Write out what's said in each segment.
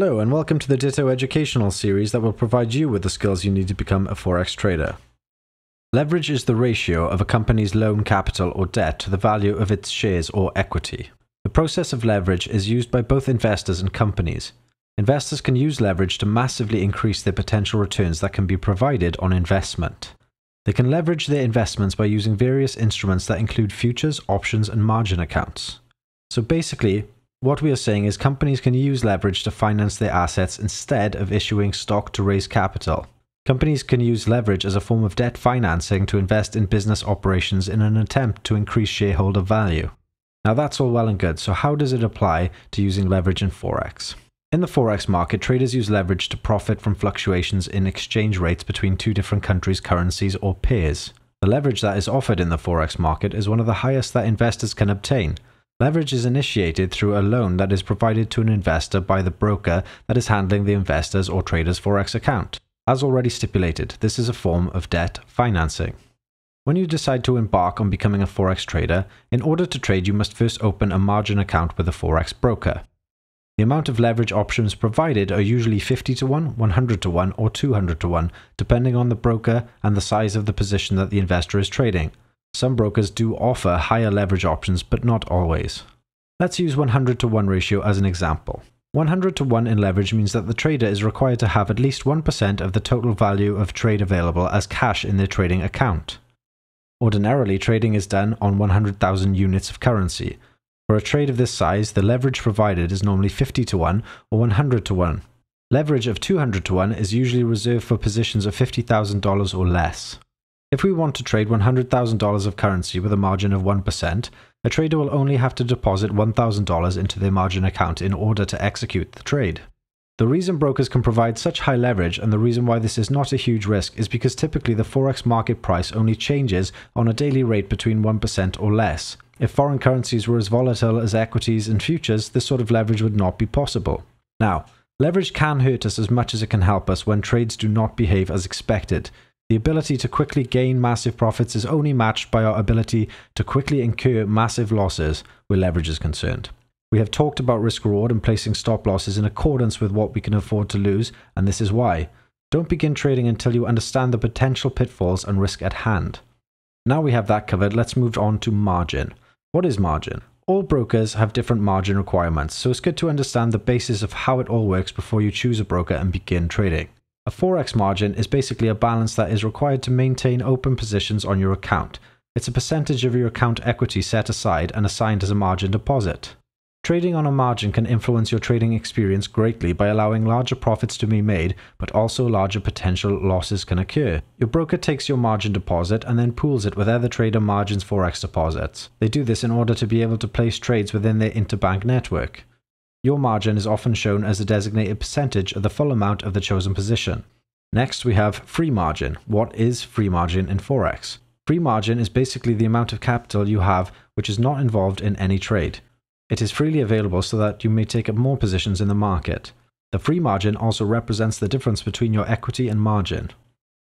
Hello and welcome to the Ditto educational series that will provide you with the skills you need to become a Forex trader. Leverage is the ratio of a company's loan capital or debt to the value of its shares or equity. The process of leverage is used by both investors and companies. Investors can use leverage to massively increase their potential returns that can be provided on investment. They can leverage their investments by using various instruments that include futures, options, and margin accounts. So basically, what we are saying is companies can use leverage to finance their assets instead of issuing stock to raise capital. Companies can use leverage as a form of debt financing to invest in business operations in an attempt to increase shareholder value. Now that's all well and good, so how does it apply to using leverage in Forex? In the Forex market, traders use leverage to profit from fluctuations in exchange rates between two different countries' currencies or pairs. The leverage that is offered in the Forex market is one of the highest that investors can obtain, Leverage is initiated through a loan that is provided to an investor by the broker that is handling the investor's or trader's Forex account. As already stipulated, this is a form of debt financing. When you decide to embark on becoming a Forex trader, in order to trade, you must first open a margin account with a Forex broker. The amount of leverage options provided are usually 50 to 1, 100 to 1, or 200 to 1, depending on the broker and the size of the position that the investor is trading. Some brokers do offer higher leverage options, but not always. Let's use 100 to 1 ratio as an example. 100 to 1 in leverage means that the trader is required to have at least 1% of the total value of trade available as cash in their trading account. Ordinarily, trading is done on 100,000 units of currency. For a trade of this size, the leverage provided is normally 50 to 1 or 100 to 1. Leverage of 200 to 1 is usually reserved for positions of $50,000 or less. If we want to trade $100,000 of currency with a margin of 1%, a trader will only have to deposit $1,000 into their margin account in order to execute the trade. The reason brokers can provide such high leverage and the reason why this is not a huge risk is because typically the forex market price only changes on a daily rate between 1% or less. If foreign currencies were as volatile as equities and futures, this sort of leverage would not be possible. Now, leverage can hurt us as much as it can help us when trades do not behave as expected, the ability to quickly gain massive profits is only matched by our ability to quickly incur massive losses where leverage is concerned. We have talked about risk reward and placing stop losses in accordance with what we can afford to lose, and this is why. Don't begin trading until you understand the potential pitfalls and risk at hand. Now we have that covered, let's move on to margin. What is margin? All brokers have different margin requirements, so it's good to understand the basis of how it all works before you choose a broker and begin trading. A Forex margin is basically a balance that is required to maintain open positions on your account. It's a percentage of your account equity set aside and assigned as a margin deposit. Trading on a margin can influence your trading experience greatly by allowing larger profits to be made, but also larger potential losses can occur. Your broker takes your margin deposit and then pools it with other trader margins forex deposits. They do this in order to be able to place trades within their interbank network. Your margin is often shown as a designated percentage of the full amount of the chosen position. Next, we have free margin. What is free margin in Forex? Free margin is basically the amount of capital you have which is not involved in any trade. It is freely available so that you may take up more positions in the market. The free margin also represents the difference between your equity and margin.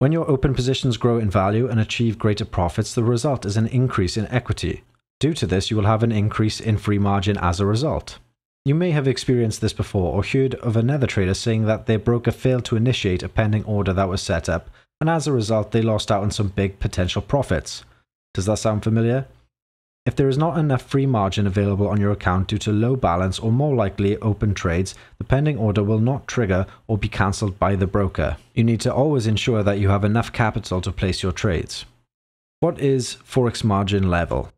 When your open positions grow in value and achieve greater profits, the result is an increase in equity. Due to this, you will have an increase in free margin as a result. You may have experienced this before or heard of another trader saying that their broker failed to initiate a pending order that was set up, and as a result, they lost out on some big potential profits. Does that sound familiar? If there is not enough free margin available on your account due to low balance or more likely open trades, the pending order will not trigger or be cancelled by the broker. You need to always ensure that you have enough capital to place your trades. What is Forex margin level?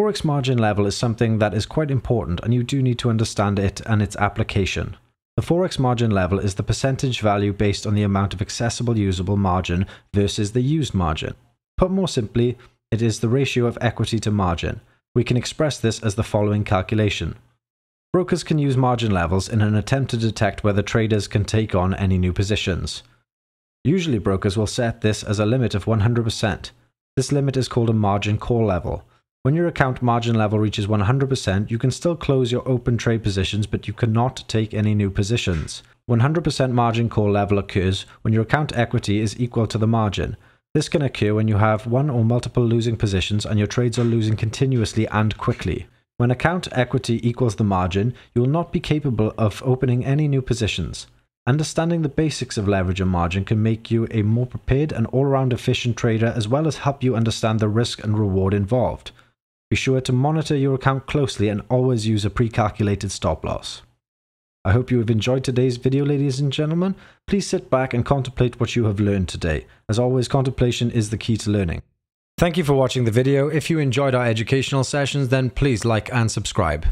Forex margin level is something that is quite important and you do need to understand it and its application. The Forex margin level is the percentage value based on the amount of accessible usable margin versus the used margin. Put more simply, it is the ratio of equity to margin. We can express this as the following calculation. Brokers can use margin levels in an attempt to detect whether traders can take on any new positions. Usually brokers will set this as a limit of 100%. This limit is called a margin call level. When your account margin level reaches 100%, you can still close your open trade positions, but you cannot take any new positions. 100% margin call level occurs when your account equity is equal to the margin. This can occur when you have one or multiple losing positions and your trades are losing continuously and quickly. When account equity equals the margin, you will not be capable of opening any new positions. Understanding the basics of leverage and margin can make you a more prepared and all-round efficient trader as well as help you understand the risk and reward involved. Be sure to monitor your account closely and always use a pre-calculated stop loss. I hope you have enjoyed today's video ladies and gentlemen. Please sit back and contemplate what you have learned today. As always, contemplation is the key to learning. Thank you for watching the video. If you enjoyed our educational sessions, then please like and subscribe.